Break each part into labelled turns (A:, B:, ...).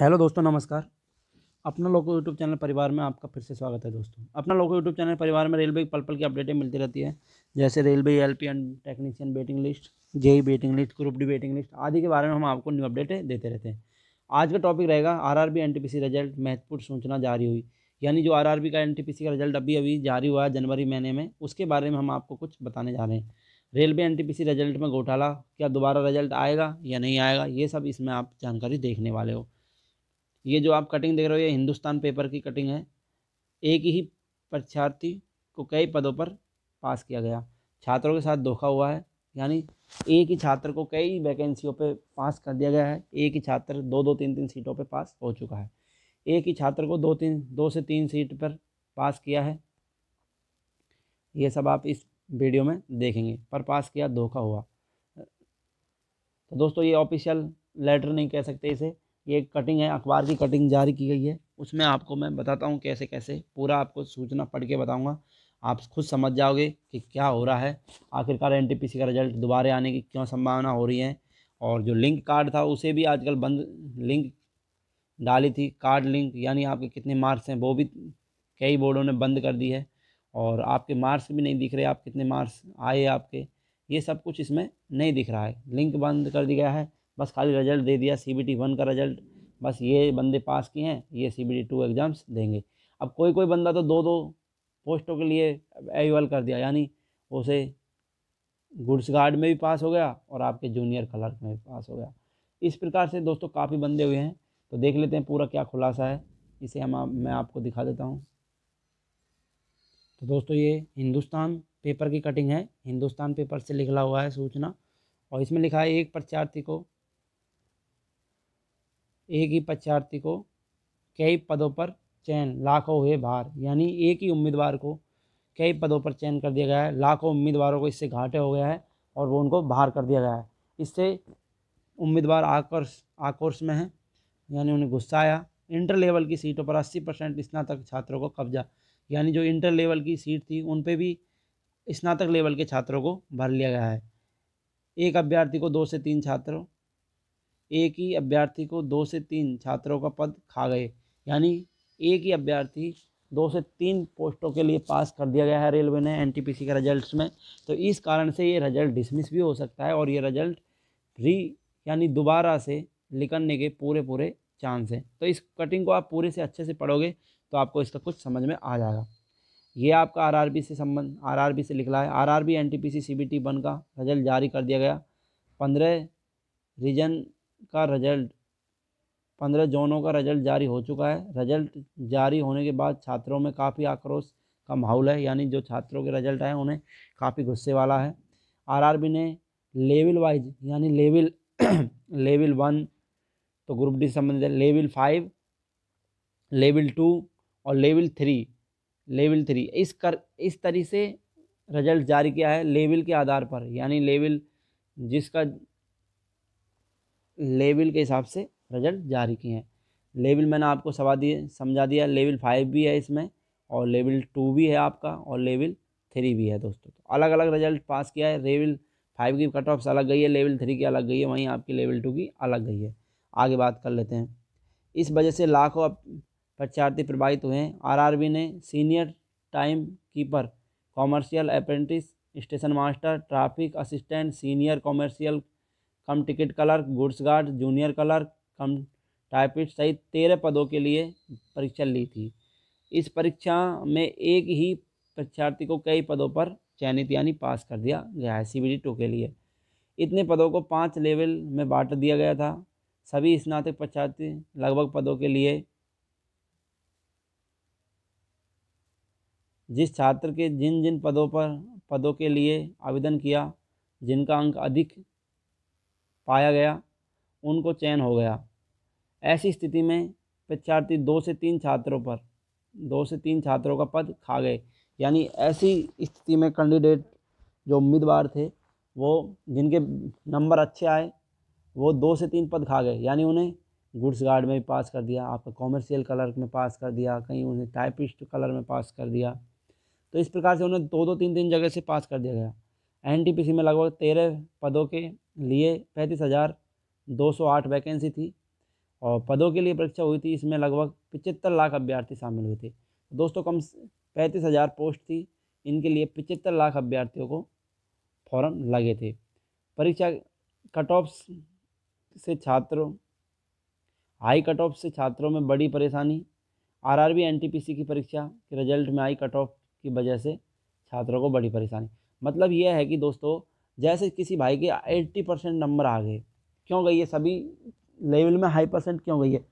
A: hello दोस्तों नमस्कार अपना लोगों यूट्यूब चैनल परिवार में आपका फिर से स्वागत है दोस्तों अपना लोगों यूट्यूब चैनल परिवार में रेलवे पल पल की अपडेटें मिलती रहती है जैसे railway L P and technician waiting list JE waiting list group D waiting list आदि के बारे में हम आपको न्यू अपडेटें देते रहते हैं आज का टॉपिक रहेगा R R B N T P C result महत्वपूर्ण सूचना जारी हुई यानी जो आर आर बी का एन टी पी सी का रिजल्ट अभी अभी जारी हुआ है जनवरी महीने में उसके बारे में हम आपको कुछ बताने जा रहे हैं railway N T P C result में घोटाला क्या दोबारा रिजल्ट आएगा या नहीं आएगा ये सब इसमें आप जानकारी देखने वाले हो ये जो आप कटिंग देख रहे हो ये हिंदुस्तान पेपर की कटिंग है एक ही परीक्षार्थी को कई पदों पर पास किया गया छात्रों के साथ धोखा हुआ है यानी एक ही छात्र को कई वैकेंसियों पे पास कर दिया गया है एक ही छात्र दो दो तीन तीन सीटों पे पास हो चुका है एक ही छात्र को दो तीन दो से तीन सीट पर पास किया है ये सब आप इस वीडियो में देखेंगे पर पास किया धोखा हुआ तो दोस्तों ये ऑफिशियल लेटर नहीं कह सकते इसे ये कटिंग है अखबार की कटिंग जारी की गई है उसमें आपको मैं बताता हूँ कैसे कैसे पूरा आपको सूचना पढ़ के बताऊँगा आप खुद समझ जाओगे कि क्या हो रहा है आखिरकार एन का रिजल्ट दोबारे आने की क्यों संभावना हो रही है और जो लिंक कार्ड था उसे भी आजकल बंद लिंक डाली थी कार्ड लिंक यानी आपके कितने मार्क्स हैं वो भी कई बोर्डों ने बंद कर दी है और आपके मार्क्स भी नहीं दिख रहे आप कितने मार्क्स आए आपके ये सब कुछ इसमें नहीं दिख रहा है लिंक बंद कर दिया है बस खाली रिजल्ट दे दिया सी बी टी वन का रिजल्ट बस ये बंदे पास किए हैं ये C B T two exams देंगे अब कोई कोई बंदा तो दो दो पोस्टों के लिए एवल e कर दिया यानी उसे गुड्स गार्ड में भी पास हो गया और आपके जूनियर क्लर्क में भी पास हो गया इस प्रकार से दोस्तों काफ़ी बंदे हुए हैं तो देख लेते हैं पूरा क्या खुलासा है इसे हम मैं आपको दिखा देता हूँ तो दोस्तों ये हिंदुस्तान पेपर की कटिंग है हिंदुस्तान पेपर से निकला हुआ है सूचना और इसमें लिखा है एक प्रत्यार्थी को एक ही प्रत्यार्थी को कई पदों पर चयन लाखों हुए बाहर यानी एक ही उम्मीदवार को कई पदों पर चयन कर दिया गया है लाखों उम्मीदवारों को इससे घाटे हो गया है और वो उनको बाहर कर दिया गया है इससे उम्मीदवार आकर्ष आक्रोश में है यानी उन्हें गुस्सा आया इंटर लेवल की सीटों पर 80 परसेंट स्नातक छात्रों को कब्जा यानी जो इंटर लेवल की सीट थी उन पर भी स्नातक लेवल के छात्रों को भर लिया गया है एक अभ्यर्थी को दो से तीन छात्रों एक ही अभ्यर्थी को दो से तीन छात्रों का पद खा गए यानी एक ही अभ्यर्थी दो से तीन पोस्टों के लिए पास कर दिया गया है रेलवे ने एनटीपीसी के रिजल्ट्स में तो इस कारण से ये रिजल्ट डिसमिस भी हो सकता है और ये रिजल्ट री यानी दोबारा से निकलने के पूरे पूरे चांस हैं तो इस कटिंग को आप पूरे से अच्छे से पढ़ोगे तो आपको इसका कुछ समझ में आ जाएगा ये आपका बी से संबंध बी से निकला है सी बी टी वन का रिजल्ट जारी कर दिया गया पंद्रह रीजन का रिजल्ट पंद्रह जोनों का रिजल्ट जारी हो चुका है रिजल्ट जारी होने के बाद छात्रों में काफ़ी आक्रोश का माहौल है यानी जो छात्रों के रिजल्ट आए उन्हें काफ़ी गुस्से वाला है आरआरबी ने लेवल वाइज यानी लेवल लेवल वन तो ग्रुप डी संबंधित है लेवल फाइव लेवल टू और लेवल थ्री लेवल थ्री इस कर इस तरीके से रिजल्ट जारी किया है लेवल के आधार पर यानी लेवल जिसका लेवल के हिसाब से रिजल्ट जारी किए हैं लेवल मैंने आपको सवा दिए समझा दिया लेवल फाइव भी है इसमें और लेवल टू भी है आपका और लेवल थ्री भी है दोस्तों तो अलग अलग रिजल्ट पास किया है लेवल फाइव की कट ऑफ्स अलग गई है लेवल थ्री की अलग गई है वहीं आपकी लेवल टू की अलग गई है आगे बात कर लेते हैं इस वजह से लाखों परीक्षार्थी प्रभावित हुए हैं आर ने senior timekeeper commercial apprentice station master traffic assistant senior commercial cum ticket clerk goods guard junior clerk cum typist सहित तेरह पदों के लिए परीक्षा ली थी इस परीक्षा में एक ही परीक्षार्थी को कई पदों पर चयनित यानी पास कर दिया गया है सी बी टू के लिए इतने पदों को पाँच लेवल में बांट दिया गया था सभी स्नातक परीक्षार्थी लगभग पदों के लिए जिस छात्र के जिन जिन पदों पर पदों के लिए आवेदन किया जिनका अंक अधिक पाया गया उनको चयन हो गया ऐसी स्थिति में परीक्षार्थी दो से तीन छात्रों पर दो से तीन छात्रों का पद खा गए यानी ऐसी स्थिति में कैंडिडेट जो उम्मीदवार थे वो जिनके नंबर अच्छे आए वो दो से तीन पद खा गए यानी उन्हें गुड्स गार्ड में भी पास कर दिया आपका कॉमर्शियल कलर में पास कर दिया कहीं उन्हें टाइपिस्ट कलर में पास कर दिया तो इस प्रकार से उन्हें दो दो तीन तीन जगह से पास कर दिया गया एनटीपीसी में लगभग तेरह पदों के लिए पैंतीस हज़ार दो सौ आठ वैकेंसी थी और पदों के लिए परीक्षा हुई थी इसमें लगभग पिचहत्तर लाख अभ्यर्थी शामिल हुए थे तो दोस्तों कम पैंतीस हज़ार पोस्ट थी इनके लिए पिचहत्तर लाख अभ्यर्थियों को फॉर्म लगे थे परीक्षा कट ऑफ से छात्रों हाई कट ऑफ से छात्रों में बड़ी परेशानी आरआरबी एनटीपीसी की परीक्षा के रिजल्ट में आई कट ऑफ की वजह से छात्रों को बड़ी परेशानी मतलब यह है कि दोस्तों जैसे किसी भाई के एट्टी परसेंट नंबर आ गए क्यों गई है सभी लेवल में हाई परसेंट क्यों गई है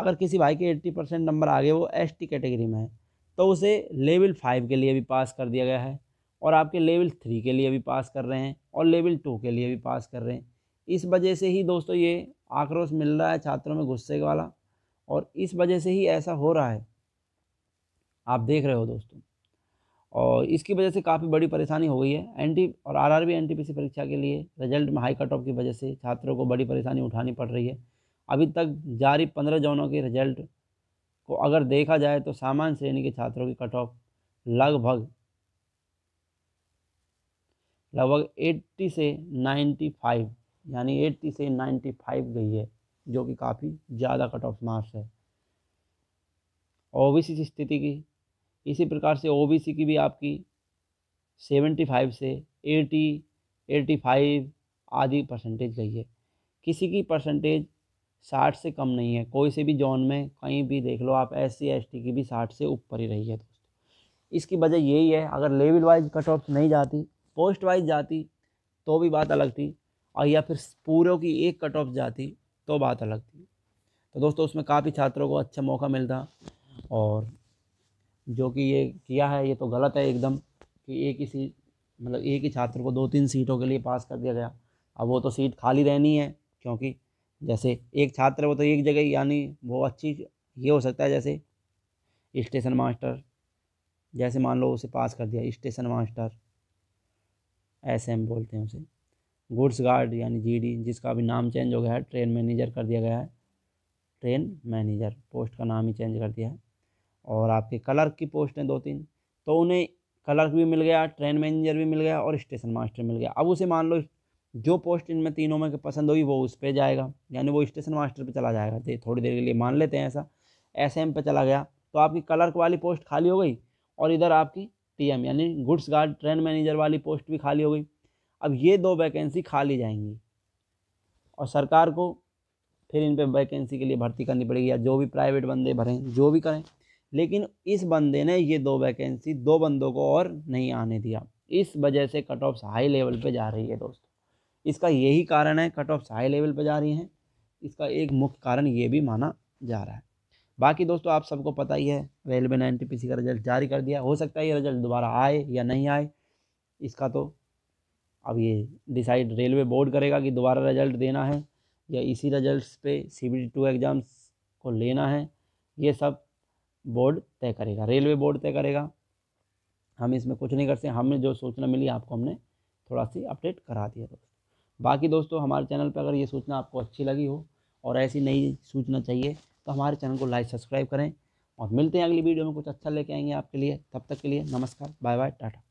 A: अगर किसी भाई के एट्टी परसेंट नंबर आ गए वो एस टी कैटेगरी में है तो उसे लेवल फाइव के लिए भी पास कर दिया गया है और आपके लेवल थ्री के लिए भी पास कर रहे हैं और लेवल टू के लिए भी पास कर रहे हैं इस वजह से ही दोस्तों ये आक्रोश मिल रहा है छात्रों में गुस्से वाला और इस वजह से ही ऐसा हो रहा है आप देख रहे हो दोस्तों और इसकी वजह से काफ़ी बड़ी परेशानी हो गई है एनटी और आरआरबी एनटीपीसी परीक्षा के लिए रिजल्ट में हाई कट ऑफ की वजह से छात्रों को बड़ी परेशानी उठानी पड़ रही है अभी तक जारी पंद्रह जोनों के रिजल्ट को अगर देखा जाए तो सामान्य श्रेणी के छात्रों की कट ऑफ लगभग लगभग एट्टी से नाइन्टी फाइव यानी एट्टी से नाइन्टी फाइव गई है जो कि काफ़ी ज़्यादा कट ऑफ मार्क्स है इस स्थिति की इसी प्रकार से ओबीसी की भी आपकी सेवेंटी फाइव से एटी एटी फाइव आदि परसेंटेज गई है किसी की परसेंटेज साठ से कम नहीं है कोई से भी जोन में कहीं भी देख लो आप एस सी एस टी की भी साठ से ऊपर ही रही है दोस्तों इसकी वजह यही है अगर लेवल वाइज कट ऑफ नहीं जाती पोस्ट वाइज जाती तो भी बात अलग थी और या फिर पूरे की एक कट ऑफ जाती तो बात अलग थी तो दोस्तों उसमें काफ़ी छात्रों को अच्छा मौका मिलता और जो कि ये किया है ये तो गलत है एकदम कि एक ही सीट मतलब एक ही छात्र को दो तीन सीटों के लिए पास कर दिया गया अब वो तो सीट खाली रहनी है क्योंकि जैसे एक छात्र वो तो एक जगह यानी वो अच्छी ये हो सकता है जैसे स्टेशन मास्टर जैसे मान लो उसे पास कर दिया स्टेशन मास्टर ऐसे हम बोलते हैं उसे गुड्स गार्ड यानी जीडी जिसका अभी नाम चेंज हो गया है ट्रेन मैनेजर कर दिया गया है ट्रेन मैनेजर पोस्ट का नाम ही चेंज कर दिया है और आपके क्लर्क की पोस्ट हैं दो तीन तो उन्हें क्लर्क भी मिल गया ट्रेन मैनेजर भी मिल गया और स्टेशन मास्टर मिल गया अब उसे मान लो जो पोस्ट इनमें तीनों में पसंद होगी वो उस पर जाएगा यानी वो स्टेशन मास्टर पर चला जाएगा दे, थोड़ी देर के लिए मान लेते हैं ऐसा एस एम चला गया तो आपकी क्लर्क वाली पोस्ट खाली हो गई और इधर आपकी टी एम यानी गुड्स गार्ड ट्रेन मैनेजर वाली पोस्ट भी खाली हो गई अब ये दो वैकेंसी खाली जाएंगी और सरकार को फिर इन पर वैकेंसी के लिए भर्ती करनी पड़ेगी या जो भी प्राइवेट बंदे भरें जो भी करें लेकिन इस बंदे ने ये दो वैकेंसी दो बंदों को और नहीं आने दिया इस वजह से कट ऑफ्स हाई लेवल पे जा रही है दोस्तों इसका यही कारण है कट ऑफ्स हाई लेवल पे जा रही हैं इसका एक मुख्य कारण ये भी माना जा रहा है बाकी दोस्तों आप सबको पता ही है रेलवे ने एन का रिजल्ट जारी कर दिया हो सकता है ये रिजल्ट दोबारा आए या नहीं आए इसका तो अब ये डिसाइड रेलवे बोर्ड करेगा कि दोबारा रिजल्ट देना है या इसी रिजल्ट्स पे C B T two exams को लेना है ये सब बोर्ड तय करेगा रेलवे बोर्ड तय करेगा हम इसमें कुछ नहीं कर सकते हमें जो सूचना मिली आपको हमने थोड़ा सी अपडेट करा दिया दोस्तों बाकी दोस्तों हमारे चैनल पर अगर ये सूचना आपको अच्छी लगी हो और ऐसी नई सूचना चाहिए तो हमारे चैनल को लाइक सब्सक्राइब करें और मिलते हैं अगली वीडियो में कुछ अच्छा लेके आएंगे आपके लिए तब तक के लिए नमस्कार बाय बाय टाटा